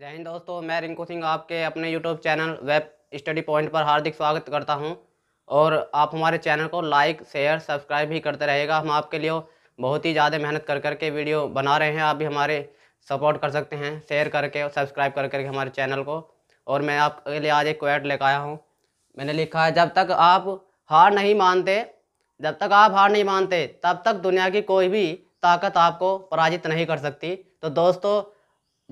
जय हिंद दोस्तों मैं रिंकू सिंह आपके अपने YouTube channel web study point पर हार्दिक स्वागत करता हूं और आप हमारे चैनल को लाइक शेयर सब्सक्राइब भी करते रहेगा हम आपके लिए बहुत ही ज़्यादा मेहनत कर करके वीडियो बना रहे हैं आप भी हमारे सपोर्ट कर सकते हैं शेयर करके और सब्सक्राइब कर करके हमारे चैनल को और मैं आपके लिए आज एक क्वेट लेकर आया हूँ मैंने लिखा है जब तक आप हार नहीं मानते जब तक आप हार नहीं मानते तब तक दुनिया की कोई भी ताकत आपको पराजित नहीं कर सकती तो दोस्तों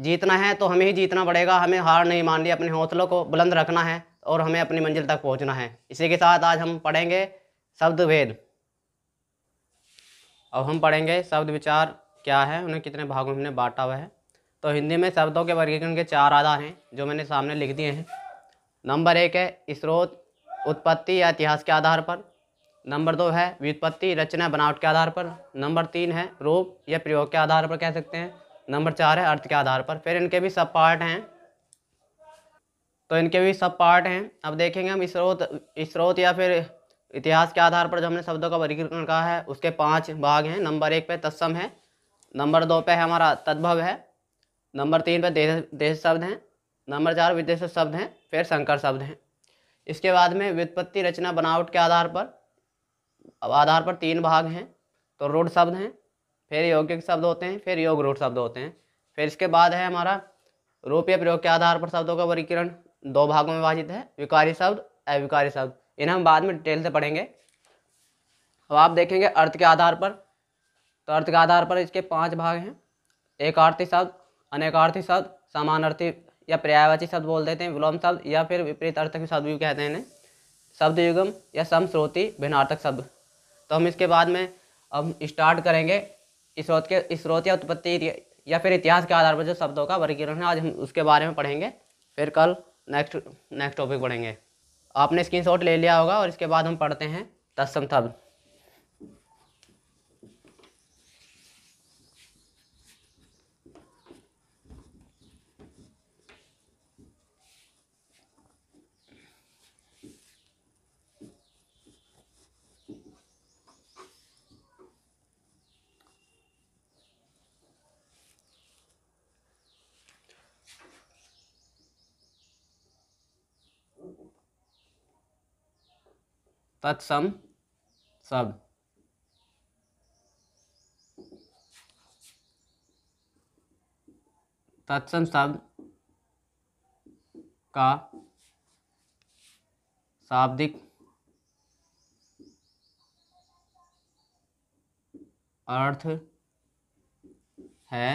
जीतना है तो हमें ही जीतना पड़ेगा हमें हार नहीं मान ली अपने हौसलों को बुलंद रखना है और हमें अपनी मंजिल तक पहुंचना है इसी के साथ आज हम पढ़ेंगे शब्द भेद अब हम पढ़ेंगे शब्द विचार क्या है उन्हें कितने भागों में हमने बांटा हुआ है तो हिंदी में शब्दों के वर्गीकरण के चार आधार हैं जो मैंने सामने लिख दिए हैं नंबर एक है स्रोत उत्पत्ति या इतिहास के आधार पर नंबर दो है व्युत्पत्ति रचना बनावट के आधार पर नंबर तीन है रूप या प्रयोग के आधार पर कह सकते हैं नंबर चार है अर्थ के आधार पर फिर इनके भी सब पार्ट हैं तो इनके भी सब पार्ट हैं अब देखेंगे हम स्रोत स्रोत या फिर इतिहास के आधार पर जो हमने शब्दों का वर्गीकरण कहा है उसके पांच भाग हैं नंबर एक पे तत्सम है नंबर दो पे हमारा तद्भव है नंबर तीन पे देश देश शब्द हैं नंबर चार विदेश शब्द हैं फिर संकर शब्द हैं इसके बाद में व्युत्पत्ति रचना बनावट के आधार पर अब आधार पर तीन भाग हैं तो रूढ़ शब्द हैं फिर यौगिक शब्द होते हैं फिर योग रूढ़ शब्द होते हैं फिर इसके बाद है हमारा रूपीय प्रयोग के आधार पर शब्दों का वर्गीकरण दो भागों में विभाजित है विकारी शब्द अविकारी शब्द इन्हें हम बाद में डिटेल से पढ़ेंगे अब आप देखेंगे अर्थ के आधार पर तो अर्थ के आधार पर इसके पांच भाग हैं एकार्थी शब्द अनेकार्थी शब्द समानार्थी या पर्यायवाची शब्द बोल देते हैं विलोम शब्द या फिर विपरीत अर्थ शब्द भी कहते हैं इन्हें शब्द युगम या समश्रोति भिन्नार्थक शब्द तो हम इसके बाद में अब स्टार्ट करेंगे स्रोत के स्रोत या उत्पत्ति या फिर इतिहास के आधार पर जो शब्दों का वर्गीकरण है आज हम उसके बारे में पढ़ेंगे फिर कल नेक्स्ट नेक्स्ट टॉपिक पढ़ेंगे आपने स्क्रीन ले लिया होगा और इसके बाद हम पढ़ते हैं तत्सम शब्द तत्सम सब तत्सम शब्द का शाब्दिक अर्थ है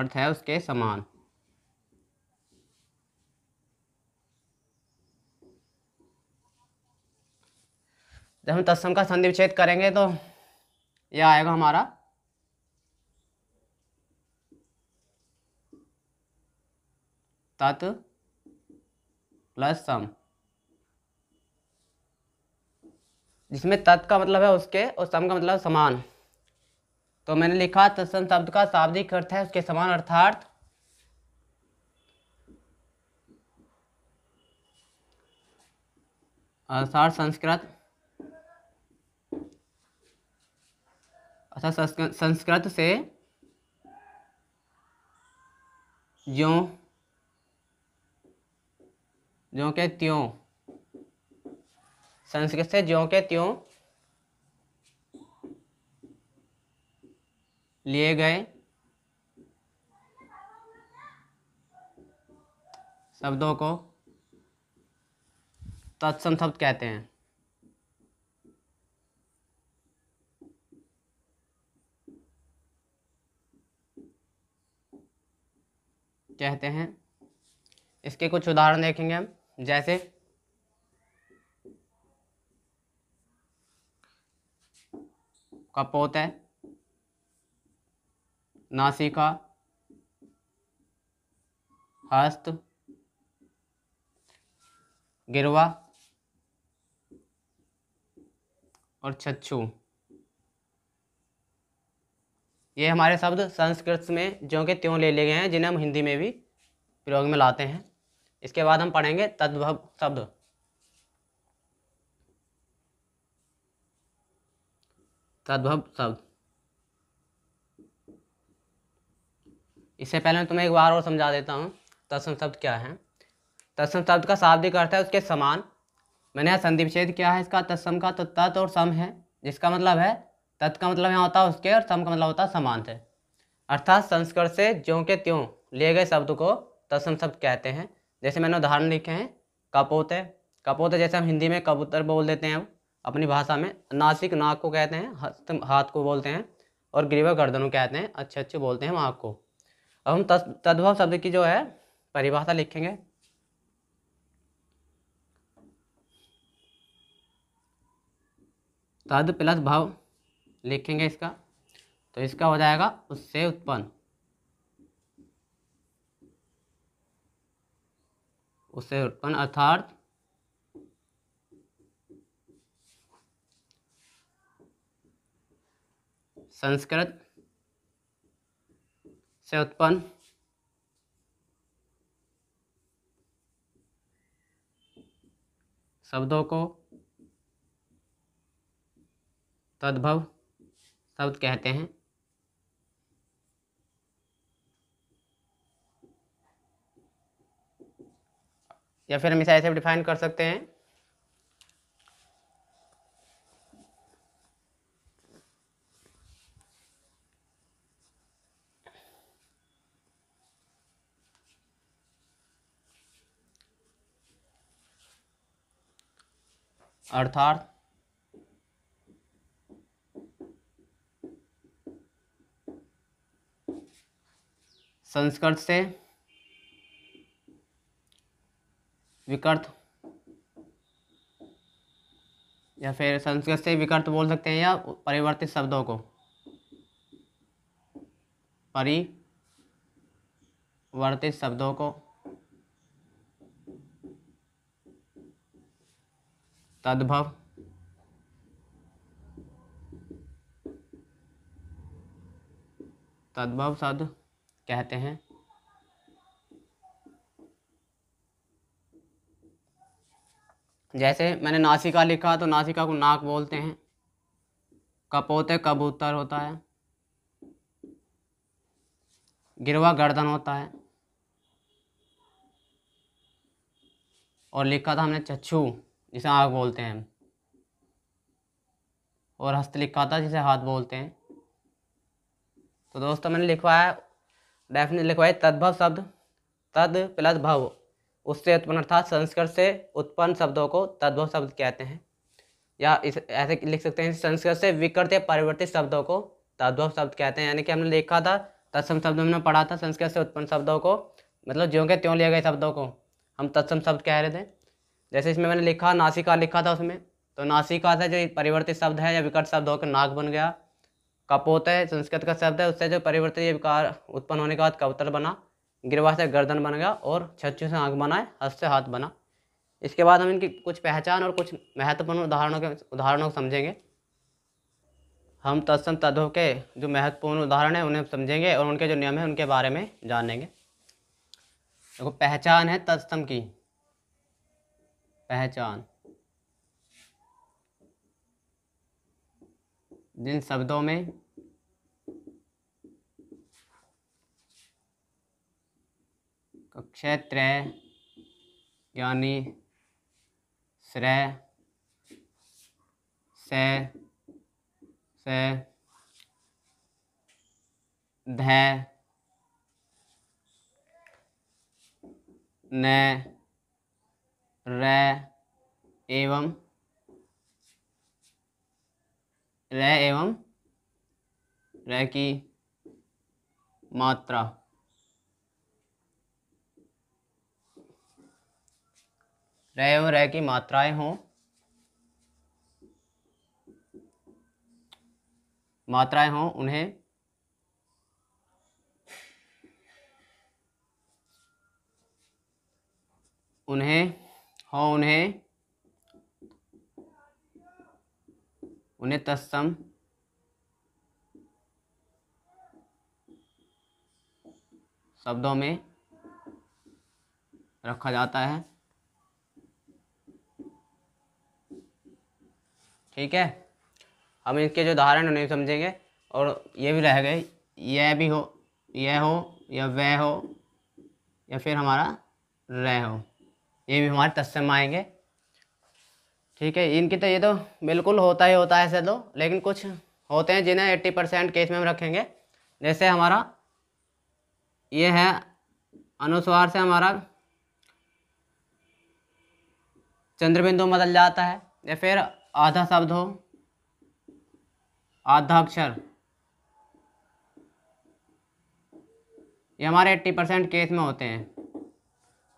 अर्थ है उसके समान जब हम तत्सम का संधि विच्छेद करेंगे तो यह आएगा हमारा तत् प्लस सम जिसमें तत् का मतलब है उसके और सम का मतलब समान तो मैंने लिखा तत्सम शब्द का शाब्दिक अर्थ है उसके समान अर्थार्थ अर्थात संस्कृत अर्थात संस्कृत से ज्यो जो के त्यों संस्कृत से ज्यो के त्यों लिए गए शब्दों को तत्सम शब्द कहते हैं कहते हैं इसके कुछ उदाहरण देखेंगे हम जैसे कपोत है नासिका हस्त गिरवा और छच्छू ये हमारे शब्द संस्कृत में जो के त्यों ले लिए गए हैं जिन्हें हम हिंदी में भी प्रयोग में लाते हैं इसके बाद हम पढ़ेंगे तद्भव शब्द तद्भव शब्द इससे पहले मैं तुम्हें एक बार और समझा देता हूँ तत्सम शब्द क्या है तत्सम शब्द का शाब्दिक अर्थ है उसके समान मैंने यहाँ विच्छेद किया है इसका तत्सम का तो तत् और सम है जिसका मतलब है तत् का मतलब यहाँ होता है उसके और सम का मतलब होता है समान से अर्थात संस्कृत से ज्यों के त्यों लिए गए शब्द को तत्सम शब्द कहते हैं जैसे मैंने उदाहरण लिखे हैं कपोते कपोते कपोत जैसे हम हिंदी में कबूतर बोल देते हैं अपनी भाषा में नासिक नाक को कहते हैं हस्त हाथ को बोलते हैं और ग्रीवा गर्दनों कहते हैं अच्छे अच्छे बोलते हैं हम आँख को अब हम तद्भव शब्द की जो है परिभाषा लिखेंगे तद प्लस भाव लिखेंगे इसका तो इसका हो जाएगा उससे उत्पन्न उससे उत्पन्न अर्थात संस्कृत से उत्पन्न शब्दों को तद्भव शब्द कहते हैं या फिर हम इसे ऐसे डिफाइन कर सकते हैं अर्थात संस्कृत से विकर्त या फिर संस्कृत से विकर्त बोल सकते हैं या परिवर्तित शब्दों को परिवर्तित शब्दों को तद्भव तद्भव शब्द कहते हैं जैसे मैंने नासिका लिखा तो नासिका को नाक बोलते हैं कपोते कबूतर होता है गिरवा गर्दन होता है और लिखा था हमने चच्छू जिसे आग बोलते हैं और हस्त लिखा था जिसे हाथ बोलते हैं तो दोस्तों मैंने लिखवाया डेफिनेट लिखवाए तद्भव शब्द तद प्लस भव उससे उत्पन्न अर्थात संस्कृत से उत्पन्न शब्दों को तद्भव शब्द कहते हैं या इस ऐसे लिख सकते हैं संस्कृत से विकृत या परिवर्तित शब्दों को तद्भव शब्द कहते हैं यानी कि हमने लिखा था तत्सम शब्द हमने पढ़ा था संस्कृत से उत्पन्न शब्दों को मतलब ज्यों के त्यों लिए गए शब्दों को हम तत्सम शब्द कह रहे थे जैसे इसमें मैंने लिखा नासिका लिखा था उसमें तो नासिका से जो परिवर्तित शब्द है या विकट शब्द होकर नाक बन गया कपोत है संस्कृत का शब्द है उससे जो परिवर्तित विकार उत्पन्न होने के बाद कबूतर बना गिरवा से गर्दन बन गया और छच्चू से आँख बनाए हस्त से हाथ बना इसके बाद हम इनकी कुछ पहचान और कुछ महत्वपूर्ण उदाहरणों के उदाहरणों को समझेंगे हम तत्सम तदों के जो महत्वपूर्ण उदाहरण हैं उन्हें समझेंगे और उनके जो नियम हैं उनके बारे में जानेंगे देखो पहचान है तत्सम की पहचान जिन शब्दों में कक्षा त्रय यानी श्रय स स ध न र एवं र एवं र की मात्रा रहे और रह की मात्राएं हों मात्राएं हों उन्हें उन्हें हो उन्हें उन्हें तत्सम शब्दों में रखा जाता है ठीक है हम इसके जो उदाहरण उन्हें समझेंगे और ये भी रह गए यह भी हो यह हो या वह हो या फिर हमारा रह हो ये भी हमारे तस्म आएंगे ठीक है इनकी तो ये तो बिल्कुल होता ही होता है ऐसे तो लेकिन कुछ होते हैं जिन्हें एट्टी परसेंट केस में हम रखेंगे जैसे हमारा ये है अनुस्वार से हमारा चंद्रबिंदु बदल जाता है या फिर आधा शब्द हो आधा अक्षर ये हमारे एट्टी परसेंट केस में होते हैं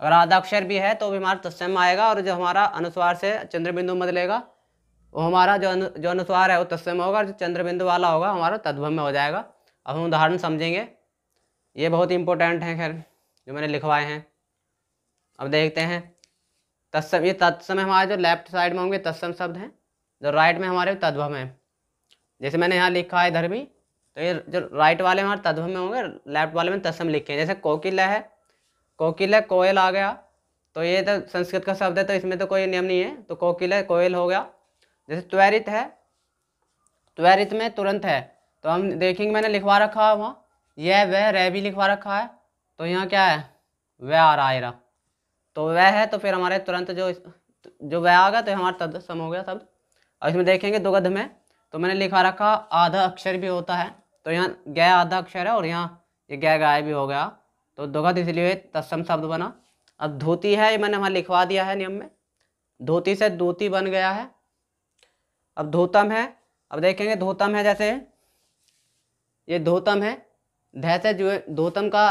अगर आधा अक्षर भी है तो भी हमारा तत्सम आएगा और जो हमारा अनुस्वार से चंद्रबिंदु बदलेगा वो हमारा जो अनु, जो अनुस्वार है वो तत्सम होगा और जो चंद्रबिंदु वाला होगा हमारा तद्भव में हो जाएगा अब हम उदाहरण समझेंगे ये बहुत इंपॉर्टेंट है खैर जो मैंने लिखवाए हैं अब देखते हैं तत्सम ये तत्सम हमारे जो लेफ्ट साइड में होंगे तत्सम शब्द हैं जो राइट में हमारे तद्भव है जैसे मैंने यहाँ लिखा है इधर भी तो ये जो राइट वाले हमारे तद्भव में होंगे लेफ्ट वाले में तस्म लिखे हैं जैसे कोकिल है कोकिल है कोयल आ गया तो ये तो संस्कृत का शब्द है तो इसमें तो कोई नियम नहीं है तो कोकिल है कोयल हो गया जैसे त्वरित है त्वरित में तुरंत है तो हम देखेंगे मैंने लिखवा रखा है वहाँ यह वह रह भी लिखवा रखा है तो यहाँ क्या है वह आ रहा आयरा तो वह है तो फिर हमारे तुरंत जो जो वह आ गया तो हमारा तत्सम हो गया शब्द और इसमें देखेंगे दो गध में तो मैंने लिखा रखा आधा अक्षर भी होता है तो यहाँ गय आधा अक्षर है और यहाँ ये गय गाय भी हो गया तो दुग्ध इसलिए तत्सम शब्द बना अब धोती है ये मैंने वहाँ लिखवा दिया है नियम में धोती से धोती बन गया है अब धोतम है अब देखेंगे धोतम है जैसे ये धोतम है धै से जो धोतम का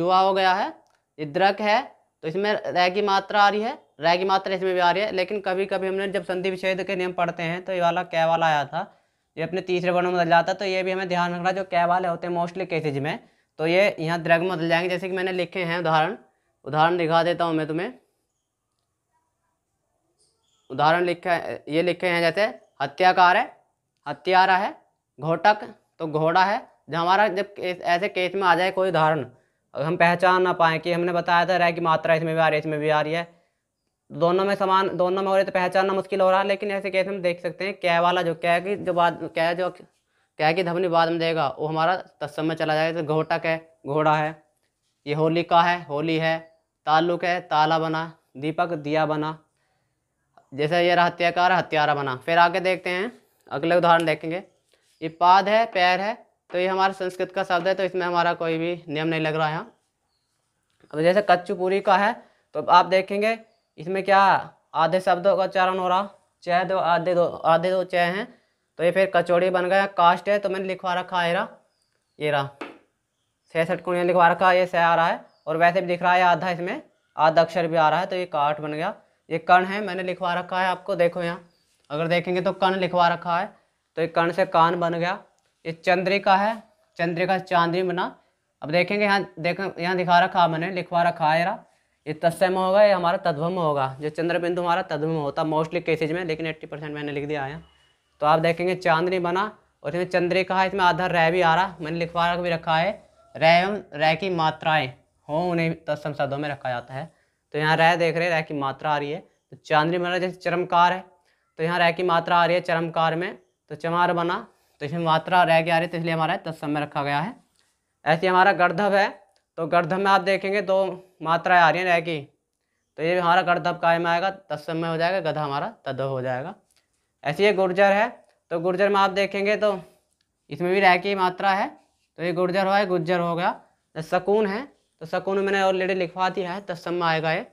जुआ हो गया है ये द्रक है तो इसमें रह की मात्रा आ रही है रह की मात्रा इसमें भी आ रही है लेकिन कभी कभी हमने जब संधि विच्छेद के नियम पढ़ते हैं तो ये वाला कै वाला आया था ये अपने तीसरे वर्ण में बदल जाता तो ये भी हमें ध्यान रखना जो कै वाले होते हैं मोस्टली केसेज में तो ये यहाँ द्रग में बदल जाएंगे जैसे कि मैंने लिखे हैं उदाहरण उदाहरण दिखा देता हूँ मैं तुम्हें उदाहरण लिखा ये लिखे हैं जैसे हत्याकार है हत्यारा है घोटक तो घोड़ा है जो हमारा जब ऐसे केस में आ जाए कोई उदाहरण हम पहचान ना पाए कि हमने बताया था रह की मात्रा इसमें भी आ रही है इसमें भी आ रही है दोनों में समान दोनों में हो रहे तो पहचानना मुश्किल हो रहा है लेकिन ऐसे केस में देख सकते हैं क्या वाला जो क्या की जो बाद क्या जो क्या की धमनी बाद में देगा वो हमारा तत्सम में चला जाएगा तो घोटक है घोड़ा है ये होली का है होली है ताल्लुक है ताला बना दीपक दिया बना जैसे ये हत्याकार हत्यारा बना फिर आगे देखते हैं अगले उदाहरण देखेंगे ये पाद है पैर है तो ये हमारा संस्कृत का शब्द है तो इसमें हमारा कोई भी नियम नहीं लग रहा है अब जैसे कच्चू पूरी का है तो आप देखेंगे इसमें क्या आधे शब्दों का उच्चारण हो रहा चय दो आधे दो आधे दो चय हैं तो ये फिर कचौड़ी बन गया कास्ट है तो मैंने लिखवा रखा है ये रहा छः सठ लिखवा रखा है ये सह आ रहा है और वैसे भी दिख रहा है आधा इसमें आधा अक्षर भी आ रहा है तो ये काट बन गया ये कण है मैंने लिखवा रखा है आपको देखो यहाँ अगर देखेंगे तो कण लिखवा रखा है तो ये कण से कान बन गया ये चंद्रिका है चंद्रिका चांदनी बना अब देखेंगे यहाँ देख यहाँ दिखा रखा मैंने लिखवा रखा है यहाँ ये तत्सम होगा ये हमारा तद्भम होगा जो चंद्र बिंदु हमारा तद्भम होता है मोस्टली केसेज में लेकिन एट्टी परसेंट मैंने लिख दिया है तो आप देखेंगे चांदनी बना और इसमें चंद्रिका है इसमें आधार रह भी आ रहा मैंने लिखवा भी रखा है रह एवं रह की मात्राएँ हो उन्हें तत्सम शब्दों में रखा जाता है तो यहाँ रह देख रहे रह की मात्रा आ रही है तो चांदनी बना जैसे चरमकार है तो यहाँ रह की मात्रा आ रही है चरमकार में तो चमार बना तो इसमें मात्रा रह के आ रही है तो इसलिए हमारा तत्सम में रखा गया है ऐसे हमारा गर्धव है तो गर्द में आप देखेंगे दो मात्राएं आ रही हैं रह की तो ये हमारा गर्दभ कायम आएगा तत्सम में हो जाएगा गधा हमारा तद हो जाएगा ऐसे ये गुर्जर है तो गुर्जर में आप देखेंगे तो इसमें भी रह की मात्रा है तो ये गुर्जर हुआ है हो गया सकून तो है तो सकून मैंने ऑलरेडी लिखवा दिया है तस्म में आएगा ये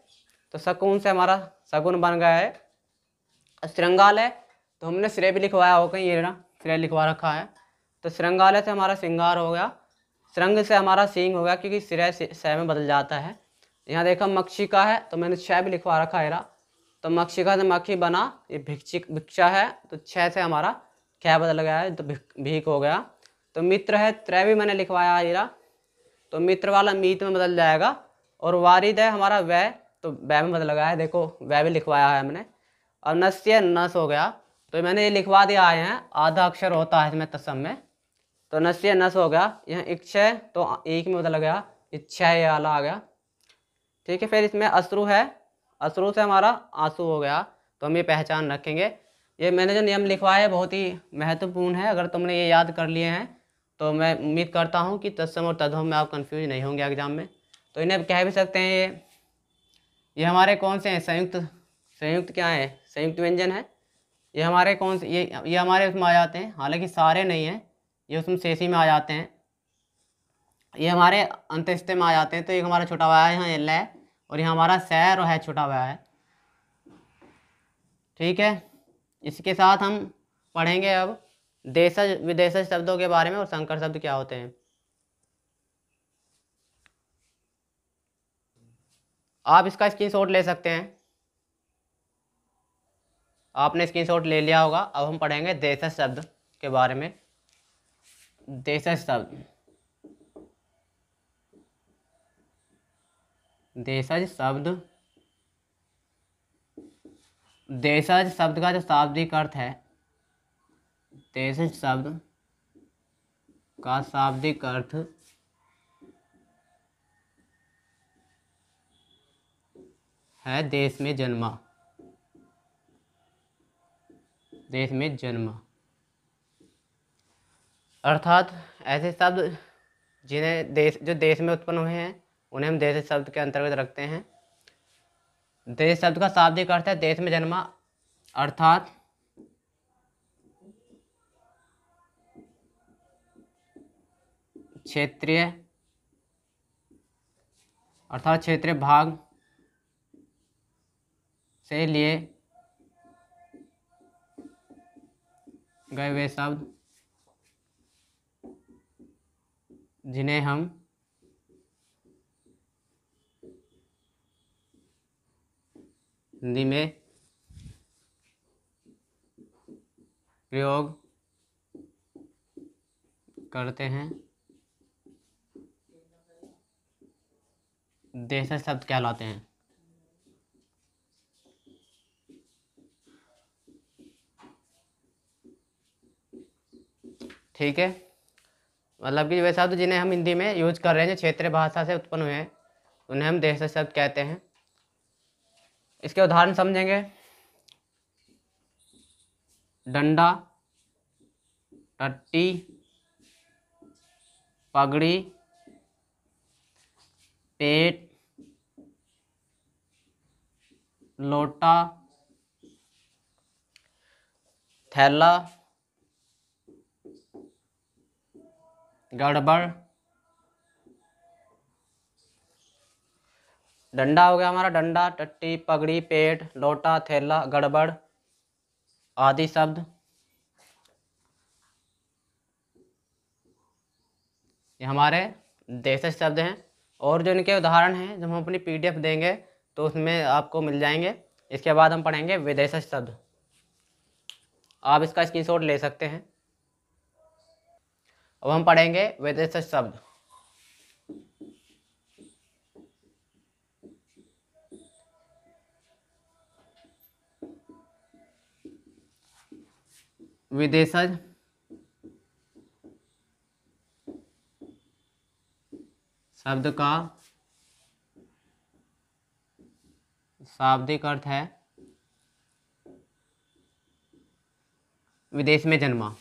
तो सकून से हमारा सकून बन गया है श्रृंगाल है तो हमने श्रेय भी लिखवाया हो कहीं ये ना श्रेय लिखवा रखा है तो श्रृंगालय से हमारा श्रृंगार हो गया तिरंग से हमारा सींग होगा क्योंकि सिरे से में बदल जाता है यहाँ देखा मक्षिका है तो मैंने छः भी लिखवा रखा है तो मक्षिका से तो मक्खी बना ये भिक्षिक भिक्षा है तो छः से हमारा क्या बदल गया है तो भीख हो गया तो मित्र है त्रय भी मैंने लिखवाया हीरा तो मित्र वाला मीत में बदल जाएगा और वारिद है हमारा वह तो वह में बदल गया है देखो वह भी लिखवाया है हमने और नस्य नस हो गया तो मैंने ये लिखवा दिया आए हैं आधा अक्षर होता है इसमें तस्म में तो नस से नस हो गया यहाँ इच्छा है तो एक में बदल गया इच्छा ये वाला आ गया ठीक है फिर इसमें अश्रु है अश्रु से हमारा आंसू हो गया तो हम ये पहचान रखेंगे ये मैंने जो नियम लिखवाया है बहुत ही महत्वपूर्ण है अगर तुमने ये याद कर लिए हैं तो मैं उम्मीद करता हूँ कि तस्म और तदम में आप कन्फ्यूज नहीं होंगे एग्जाम में तो इन्हें कह भी सकते हैं ये ये हमारे कौन से हैं संयुक्त संयुक्त क्या है संयुक्त व्यंजन है ये हमारे कौन से ये ये हमारे उसमें आ जाते हैं हालांकि सारे नहीं हैं ये उसमें शेषी में आ जाते हैं ये हमारे अंत्यस्ते में आ जाते हैं तो एक हमारा छोटा हुआ है यहाँ एल है और यहाँ हमारा सैर और है छोटा हुआ है ठीक है इसके साथ हम पढ़ेंगे अब देशज विदेशज शब्दों के बारे में और संकर शब्द क्या होते हैं आप इसका स्क्रीनशॉट ले सकते हैं आपने स्क्रीनशॉट ले लिया होगा अब हम पढ़ेंगे देशज शब्द के बारे में देश शब्द देशज शब्द देशज शब्द का जो शाब्दिक अर्थ है देशज शब्द का शाब्दिक अर्थ है देश में जन्मा देश में जन्मा अर्थात ऐसे शब्द जिन्हें देश जो देश में उत्पन्न हुए हैं उन्हें हम देश शब्द के अंतर्गत रखते हैं देश शब्द का शाब्दिक अर्थ है देश में जन्मा अर्थात क्षेत्रीय अर्थात क्षेत्रीय भाग से लिए गए वे शब्द जिन्हें हम हिंदी में प्रयोग करते हैं देश शब्द कहलाते हैं ठीक है मतलब कि वे शब्द तो जिन्हें हम हिंदी में यूज कर रहे हैं जो क्षेत्रीय भाषा से उत्पन्न हुए हैं उन्हें हम देश शब्द कहते हैं इसके उदाहरण समझेंगे डंडा टट्टी पगड़ी पेट लोटा थैला गड़बड़ डंडा हो गया हमारा डंडा टट्टी पगड़ी पेट लोटा थैला गड़बड़ आदि शब्द ये हमारे देश शब्द हैं और जो इनके उदाहरण हैं जब हम अपनी पीडीएफ देंगे तो उसमें आपको मिल जाएंगे इसके बाद हम पढ़ेंगे विदेश शब्द आप इसका स्क्रीनशॉट ले सकते हैं अब हम पढ़ेंगे वेदेश शब्द विदेशज शब्द का शाब्दिक अर्थ है विदेश में जन्मा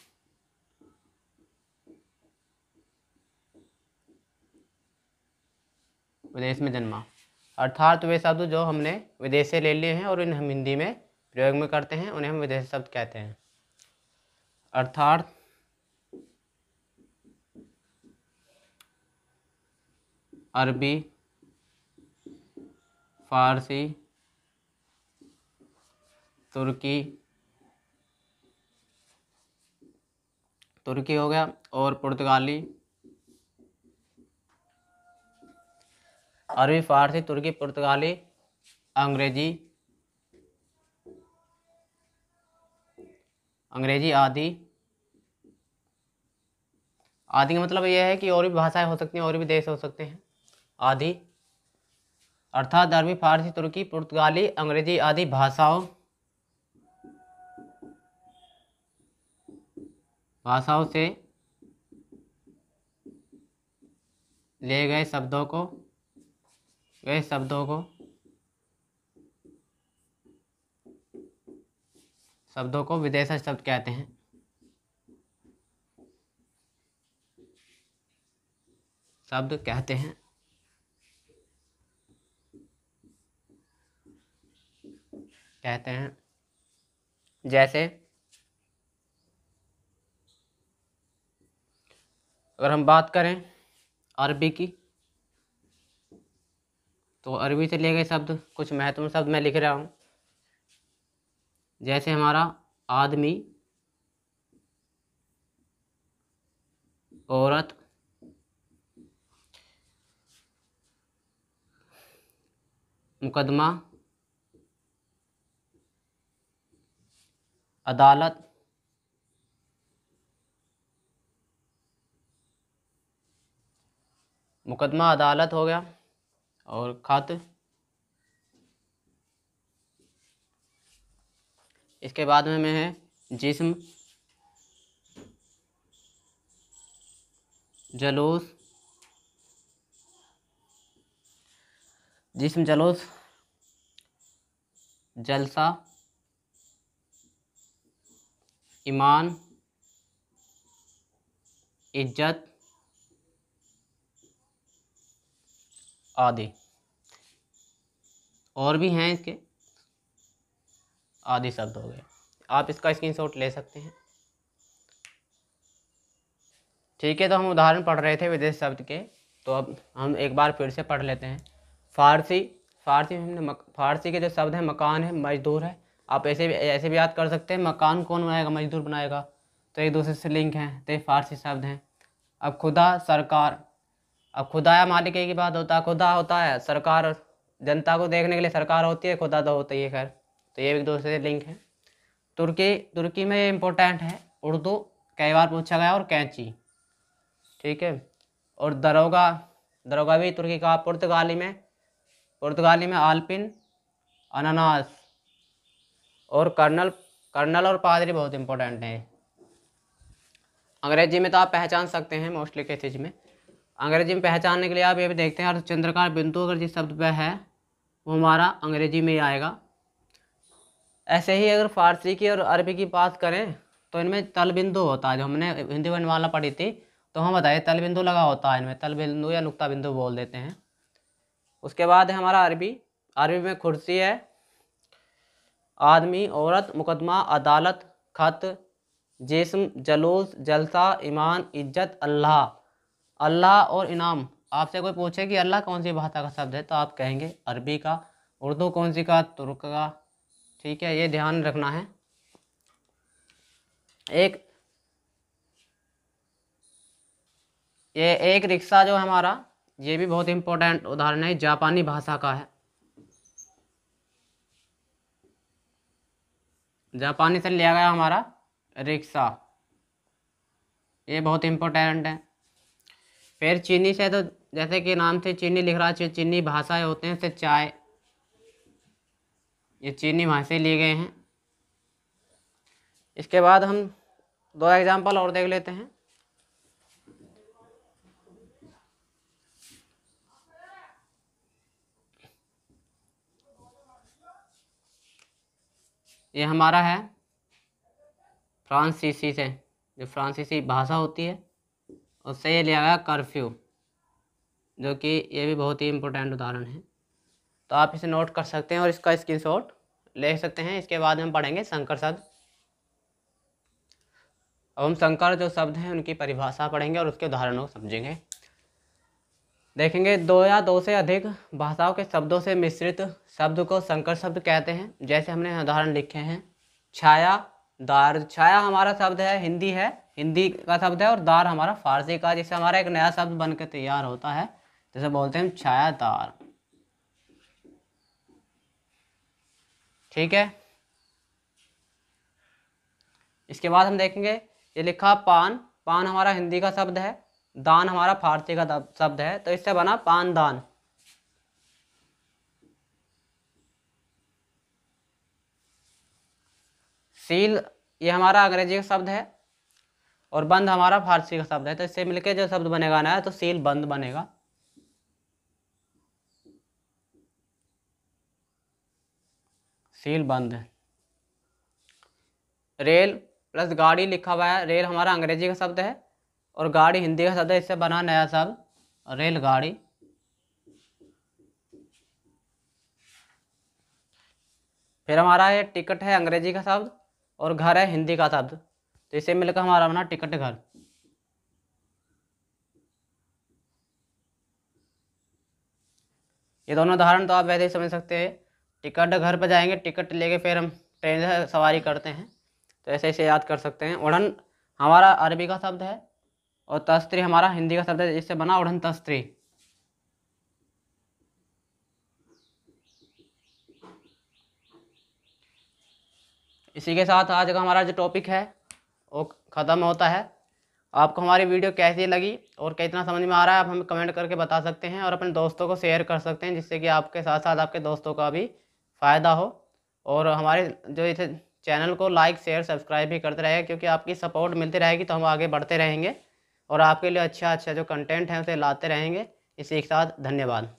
विदेश में जन्मा अर्थात वे शब्द जो हमने विदेश से ले लिए हैं और इन्हें हम हिंदी में प्रयोग में करते हैं उन्हें हम विदेश शब्द कहते हैं अर्थात अरबी फारसी तुर्की तुर्की हो गया और पुर्तगाली अरबी फारसी तुर्की पुर्तगाली अंग्रेजी अंग्रेजी आदि आदि का मतलब यह है कि और भी भाषाएं हो सकती हैं और भी देश हो सकते हैं आदि अर्थात अरबी फारसी तुर्की पुर्तगाली अंग्रेजी आदि भाषाओं भाषाओं से लिए गए शब्दों को कई शब्दों को शब्दों को विदेशा शब्द कहते हैं शब्द कहते हैं कहते हैं जैसे अगर हम बात करें अरबी की तो अरबी से लिए गए शब्द कुछ महत्वपूर्ण शब्द मैं लिख रहा हूँ जैसे हमारा आदमी औरत मुकदमा अदालत मुकदमा अदालत हो गया और खत इसके बाद में मैं है जिसम जलूस जिसम जलूस जलसा ईमान इज्जत आदि और भी हैं इसके आदि शब्द हो गए आप इसका स्क्रीनशॉट ले सकते हैं ठीक है तो हम उदाहरण पढ़ रहे थे विदेश शब्द के तो अब हम एक बार फिर से पढ़ लेते हैं फारसी फारसी में हमने मक, फारसी के जो शब्द हैं मकान है मजदूर है आप ऐसे भी ऐसे भी याद कर सकते हैं मकान कौन बनाएगा मजदूर बनाएगा तो एक दूसरे से लिंक हैं तो फारसी शब्द हैं अब खुदा सरकार अब खुदा मालिक की बात होता है खुदा होता है सरकार जनता को देखने के लिए सरकार होती है खुदा तो होती है खैर तो ये एक दूसरे लिंक है तुर्की तुर्की में इम्पोर्टेंट है उर्दू कई बार पूछा गया और कैंची ठीक है और दरोगा दरोगा भी तुर्की का पुर्तगाली में पुर्तगाली में आलपिन अनानास और कर्नल कर्नल और पादरी बहुत इम्पोर्टेंट है अंग्रेजी में तो आप पहचान सकते हैं मोस्टली के चीज़ में अंग्रेजी में पहचानने के लिए आप ये भी देखते हैं अर्थचंद्रकार बिंदु अगर जिस शब्द पर है वो हमारा अंग्रेजी में ही आएगा ऐसे ही अगर फारसी की और अरबी की बात करें तो इनमें तल बिंदु होता है जो हमने हिंदी वर्णमाला पढ़ी थी तो हम बताइए तल बिंदु लगा होता है इनमें तल बिंदु या नुकता बिंदु बोल देते हैं उसके बाद है हमारा अरबी अरबी में कुर्सी है आदमी औरत मुकदमा अदालत खत जिसम जलूस जलसा ईमान इज्जत अल्लाह अल्लाह और इनाम आपसे कोई पूछे कि अल्लाह कौन सी भाषा का शब्द है तो आप कहेंगे अरबी का उर्दू कौन सी का तुर्क का ठीक है ये ध्यान रखना है एक ये एक रिक्शा जो हमारा ये भी बहुत इम्पोर्टेंट उदाहरण है जापानी भाषा का है जापानी से लिया गया हमारा रिक्शा ये बहुत इम्पोर्टेंट है फिर चीनी से तो जैसे कि नाम से चीनी लिख रहा है चीनी भाषा होते हैं इससे चाय ये चीनी भाषा लिए गए हैं इसके बाद हम दो एग्जाम्पल और देख लेते हैं ये हमारा है फ्रांसीसी से जो फ्रांसीसी भाषा होती है उससे ये लिया गया कर्फ्यू जो कि ये भी बहुत ही इम्पोर्टेंट उदाहरण है तो आप इसे नोट कर सकते हैं और इसका स्क्रीन ले सकते हैं इसके बाद हम पढ़ेंगे शंकर शब्द अब हम शंकर जो शब्द हैं उनकी परिभाषा पढ़ेंगे और उसके उदाहरणों को समझेंगे देखेंगे दो या दो से अधिक भाषाओं के शब्दों से मिश्रित शब्द को शंकर शब्द कहते हैं जैसे हमने उदाहरण लिखे हैं छाया दार छाया हमारा शब्द है हिंदी है हिंदी का शब्द है और दार हमारा फारसी का जैसे हमारा एक नया शब्द बन के तैयार होता है जैसे बोलते हैं हम छायादार ठीक है इसके बाद हम देखेंगे ये लिखा पान पान हमारा हिंदी का शब्द है दान हमारा फारसी का शब्द है तो इससे बना पान दान सील ये हमारा अंग्रेजी का शब्द है और बंद हमारा फारसी का शब्द है तो इससे मिलके जो शब्द बनेगा ना तो सील बंद बनेगा सील बंद रेल प्लस गाड़ी लिखा हुआ है रेल हमारा अंग्रेजी का शब्द है और गाड़ी हिंदी का शब्द है इससे बना नया शब्द रेलगाड़ी फिर हमारा ये टिकट है अंग्रेजी का शब्द और घर है हिंदी का शब्द तो इसे मिलकर हमारा बना टिकट घर ये दोनों उदाहरण तो आप वैसे ही समझ सकते हैं टिकट घर पर जाएंगे टिकट लेके फिर हम ट्रेन से सवारी करते हैं तो ऐसे ऐसे याद कर सकते हैं उड़न हमारा अरबी का शब्द है और तस्त्री हमारा हिंदी का शब्द है जिससे बना उड़न तस्त्री इसी के साथ आज का हमारा जो टॉपिक है वो ख़त्म होता है आपको हमारी वीडियो कैसी लगी और कितना समझ में आ रहा है आप हमें कमेंट करके बता सकते हैं और अपने दोस्तों को शेयर कर सकते हैं जिससे कि आपके साथ साथ आपके दोस्तों का भी फ़ायदा हो और हमारे जो इसे चैनल को लाइक शेयर सब्सक्राइब भी करते रहेगा क्योंकि आपकी सपोर्ट मिलती रहेगी तो हम आगे बढ़ते रहेंगे और आपके लिए अच्छा अच्छा जो कंटेंट है उसे लाते रहेंगे इसी के साथ धन्यवाद